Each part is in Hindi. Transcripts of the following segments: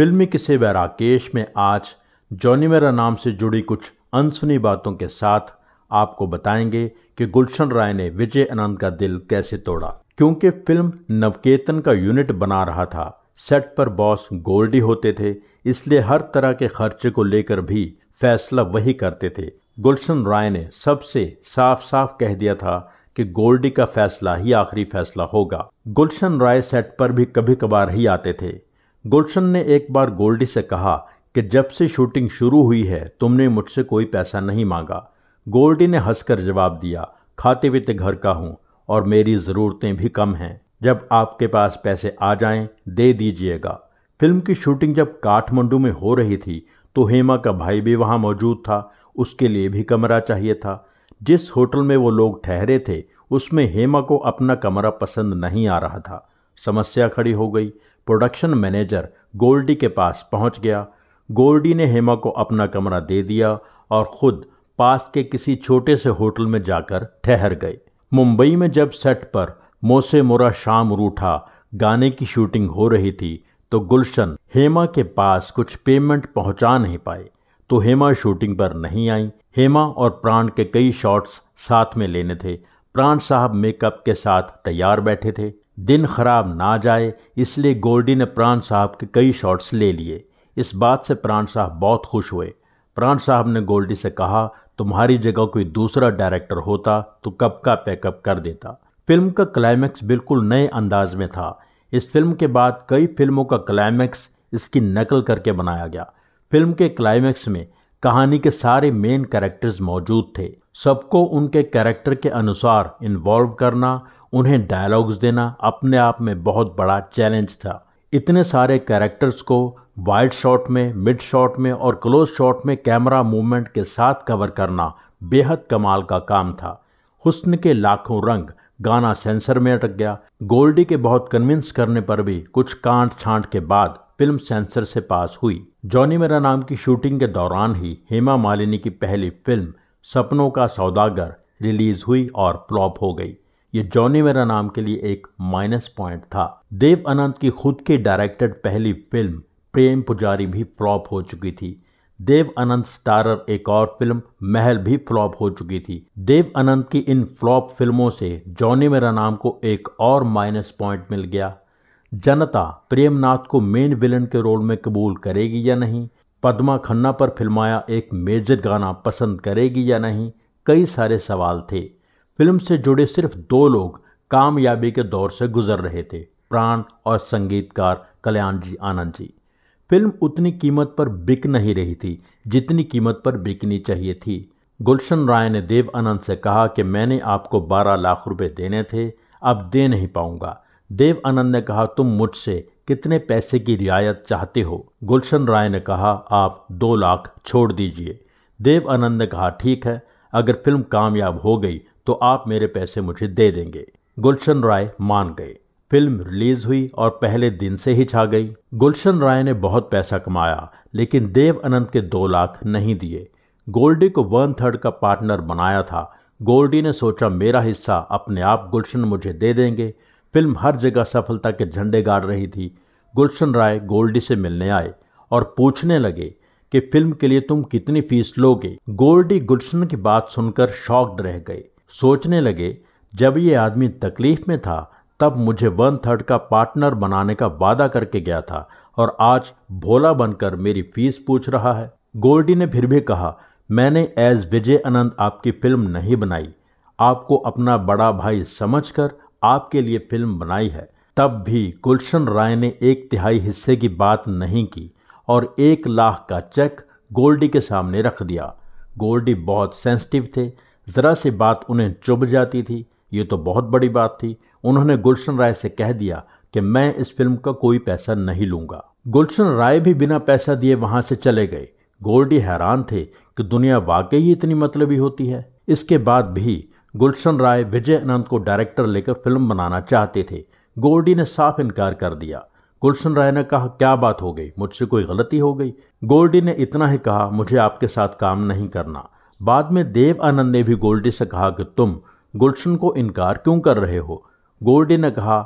फिल्मी किसे व राकेश में आज जॉनी मेरा नाम से जुड़ी कुछ अनसुनी बातों के साथ आपको बताएंगे कि गुलशन राय ने विजय आनंद का दिल कैसे तोड़ा क्योंकि फिल्म नवकेतन का यूनिट बना रहा था सेट पर बॉस गोल्डी होते थे इसलिए हर तरह के खर्चे को लेकर भी फैसला वही करते थे गुलशन राय ने सबसे साफ साफ कह दिया था कि गोल्डी का फैसला ही आखिरी फैसला होगा गुलशन राय सेट पर भी कभी कभार ही आते थे गुलशन ने एक बार गोल्डी से कहा कि जब से शूटिंग शुरू हुई है तुमने मुझसे कोई पैसा नहीं मांगा गोल्डी ने हंसकर जवाब दिया खाते पीते घर का हूँ और मेरी ज़रूरतें भी कम हैं जब आपके पास पैसे आ जाएं दे दीजिएगा फिल्म की शूटिंग जब काठमांडू में हो रही थी तो हेमा का भाई भी वहाँ मौजूद था उसके लिए भी कमरा चाहिए था जिस होटल में वो लोग ठहरे थे उसमें हेमा को अपना कमरा पसंद नहीं आ रहा था समस्या खड़ी हो गई प्रोडक्शन मैनेजर गोल्डी के पास पहुंच गया गोल्डी ने हेमा को अपना कमरा दे दिया और ख़ुद पास के किसी छोटे से होटल में जाकर ठहर गए मुंबई में जब सेट पर मोसे मोरा शाम रूठा गाने की शूटिंग हो रही थी तो गुलशन हेमा के पास कुछ पेमेंट पहुंचा नहीं पाए तो हेमा शूटिंग पर नहीं आई हेमा और प्राण के कई शॉट्स साथ में लेने थे प्राण साहब मेकअप के साथ तैयार बैठे थे दिन खराब ना जाए इसलिए गोल्डी ने प्राण साहब के कई शॉट्स ले लिए इस बात से प्राण साहब बहुत खुश हुए प्राण साहब ने गोल्डी से कहा तुम्हारी जगह कोई दूसरा डायरेक्टर होता तो कब का पैकअप कर देता फिल्म का क्लाइमैक्स बिल्कुल नए अंदाज में था इस फिल्म के बाद कई फिल्मों का क्लाइमैक्स इसकी नकल करके बनाया गया फिल्म के क्लाइमैक्स में कहानी के सारे मेन कैरेक्टर्स मौजूद थे सबको उनके कैरेक्टर के अनुसार इन्वॉल्व करना उन्हें डायलॉग्स देना अपने आप में बहुत बड़ा चैलेंज था इतने सारे कैरेक्टर्स को वाइड शॉट में मिड शॉट में और क्लोज शॉट में कैमरा मूवमेंट के साथ कवर करना बेहद कमाल का काम था हुस्न के लाखों रंग गाना सेंसर में अटक गया गोल्डी के बहुत कन्विंस करने पर भी कुछ कांट छांट के बाद फिल्म सेंसर से पास हुई जॉनी मेरा नाम की शूटिंग के दौरान ही हेमा मालिनी की पहली फिल्म सपनों का सौदागर रिलीज हुई और फ्लॉप हो गई ये जॉनी मेरा नाम के लिए एक माइनस पॉइंट था देव अनंत की खुद के डायरेक्टेड पहली फिल्म प्रेम पुजारी भी फ्लॉप हो चुकी थी देव अनंत स्टारर एक और फिल्म महल भी फ्लॉप हो चुकी थी देव अनंत की इन फ्लॉप फिल्मों से जॉनी मेरा नाम को एक और माइनस पॉइंट मिल गया जनता प्रेमनाथ को मेन विलन के रोल में कबूल करेगी या नहीं पद्मा खन्ना पर फिल्माया एक मेजर गाना पसंद करेगी या नहीं कई सारे सवाल थे फिल्म से जुड़े सिर्फ दो लोग कामयाबी के दौर से गुजर रहे थे प्राण और संगीतकार कल्याण जी आनंद जी फिल्म उतनी कीमत पर बिक नहीं रही थी जितनी कीमत पर बिकनी चाहिए थी गुलशन राय ने देव आनंद से कहा कि मैंने आपको 12 लाख रुपए देने थे अब दे नहीं पाऊंगा देव आनंद ने कहा तुम मुझसे कितने पैसे की रियायत चाहते हो गुलशन राय ने कहा आप दो लाख छोड़ दीजिए देव आनंद ने कहा ठीक है अगर फिल्म कामयाब हो गई तो आप मेरे पैसे मुझे दे देंगे गुलशन राय मान गए फिल्म रिलीज हुई और पहले दिन से ही छा गई गुलशन राय ने बहुत पैसा कमाया लेकिन देव अनंत के दो लाख नहीं दिए गोल्डी को वन थर्ड का पार्टनर बनाया था गोल्डी ने सोचा मेरा हिस्सा अपने आप गुलशन मुझे दे देंगे फिल्म हर जगह सफलता के झंडे गाड़ रही थी गुलशन राय गोल्डी से मिलने आए और पूछने लगे कि फिल्म के लिए तुम कितनी फीस लोगे गोल्डी गुलशन की बात सुनकर शॉक्ड रह गए सोचने लगे जब ये आदमी तकलीफ में था तब मुझे वन थर्ड का पार्टनर बनाने का वादा करके गया था और आज भोला बनकर मेरी फीस पूछ रहा है गोल्डी ने फिर भी कहा मैंने एज विजय अनंत आपकी फिल्म नहीं बनाई आपको अपना बड़ा भाई समझकर आपके लिए फिल्म बनाई है तब भी गुलशन राय ने एक तिहाई हिस्से की बात नहीं की और एक लाख का चेक गोल्डी के सामने रख दिया गोल्डी बहुत सेंसिटिव थे ज़रा सी बात उन्हें चुभ जाती थी ये तो बहुत बड़ी बात थी उन्होंने गुलशन राय से कह दिया कि मैं इस फिल्म का कोई पैसा नहीं लूँगा गुलशन राय भी बिना पैसा दिए वहाँ से चले गए गोल्डी हैरान थे कि दुनिया वाकई ही इतनी मतलबी होती है इसके बाद भी गुलशन राय विजय अनंत को डायरेक्टर लेकर फिल्म बनाना चाहते थे गोल्डी ने साफ इनकार कर दिया गुलशन राय ने कहा क्या बात हो गई मुझसे कोई गलती हो गई गोल्डी ने इतना ही कहा मुझे आपके साथ काम नहीं करना बाद में देव आनंद ने भी गोल्डी से कहा कि तुम गुलशन को इनकार क्यों कर रहे हो गोल्डी ने कहा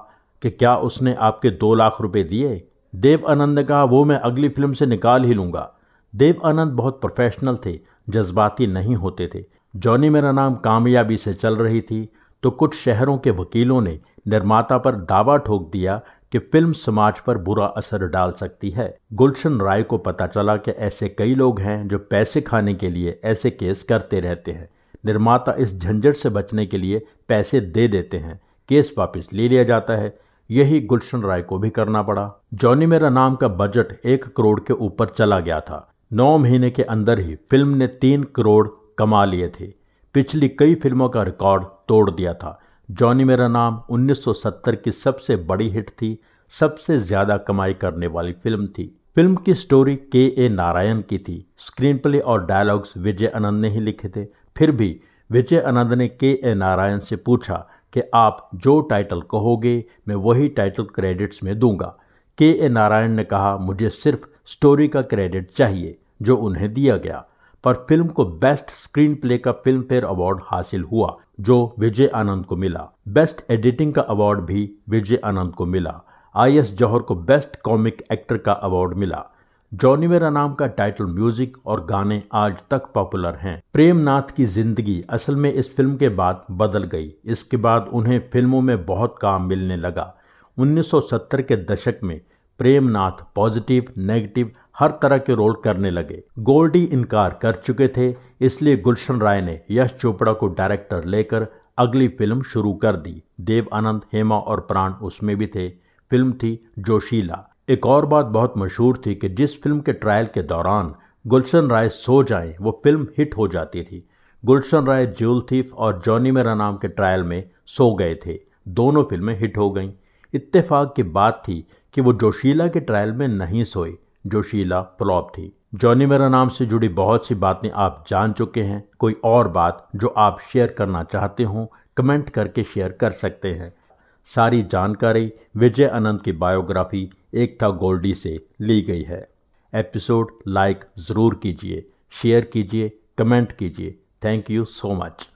कि क्या उसने आपके दो लाख रुपए दिए देव आनंद ने कहा वो मैं अगली फिल्म से निकाल ही लूंगा देव आनंद बहुत प्रोफेशनल थे जज्बाती नहीं होते थे जॉनी मेरा नाम कामयाबी से चल रही थी तो कुछ शहरों के वकीलों ने निर्माता पर दावा ठोक दिया कि फिल्म समाज पर बुरा असर डाल सकती है गुलशन राय को पता चला कि ऐसे कई लोग हैं जो पैसे खाने के लिए ऐसे केस करते रहते हैं निर्माता इस झंझट से बचने के लिए पैसे दे देते हैं केस वापस ले लिया जाता है यही गुलशन राय को भी करना पड़ा जॉनी मेरा नाम का बजट एक करोड़ के ऊपर चला गया था नौ महीने के अंदर ही फिल्म ने तीन करोड़ कमा लिए थे पिछली कई फिल्मों का रिकॉर्ड तोड़ दिया था जॉनी मेरा नाम 1970 की सबसे बड़ी हिट थी सबसे ज़्यादा कमाई करने वाली फिल्म थी फिल्म की स्टोरी के ए नारायण की थी स्क्रीन प्ले और डायलॉग्स विजय आनंद ने ही लिखे थे फिर भी विजय आनंद ने के ए नारायण से पूछा कि आप जो टाइटल कहोगे मैं वही टाइटल क्रेडिट्स में दूंगा के ए नारायण ने कहा मुझे सिर्फ स्टोरी का क्रेडिट चाहिए जो उन्हें दिया गया पर फिल्म को बेस्ट स्क्रीन प्ले का फिल्म फेयर अवार्ड हासिल हुआ जो विजय आनंद को मिला बेस्ट एडिटिंग का अवार्ड भी विजय आनंद को मिला आई एस जौहर को बेस्ट कॉमिक एक्टर का अवार्ड मिला जॉनी मेरा नाम का टाइटल म्यूजिक और गाने आज तक पॉपुलर हैं नाथ की जिंदगी असल में इस फिल्म के बाद बदल गई इसके बाद उन्हें फिल्मों में बहुत काम मिलने लगा 1970 के दशक में प्रेमनाथ पॉजिटिव नेगेटिव हर तरह के रोल करने लगे गोल्डी इनकार कर चुके थे इसलिए गुलशन राय ने यश चोपड़ा को डायरेक्टर लेकर अगली फिल्म शुरू कर दी देव आनंद हेमा और प्राण उसमें भी थे फिल्म थी जोशीला एक और बात बहुत मशहूर थी कि जिस फिल्म के ट्रायल के दौरान गुलशन राय सो जाए वो फिल्म हिट हो जाती थी गुलशन राय ज्यूल थीफ और जॉनी मेरा नाम के ट्रायल में सो गए थे दोनों फिल्में हिट हो गईं इत्तेफाक की बात थी कि वो जोशीला के ट्रायल में नहीं सोए जोशीला फ्लॉप थी जॉनी मेरा नाम से जुड़ी बहुत सी बातें आप जान चुके हैं कोई और बात जो आप शेयर करना चाहते हो कमेंट करके शेयर कर सकते हैं सारी जानकारी विजय अनंत की बायोग्राफी एक था गोल्डी से ली गई है एपिसोड लाइक ज़रूर कीजिए शेयर कीजिए कमेंट कीजिए थैंक यू सो मच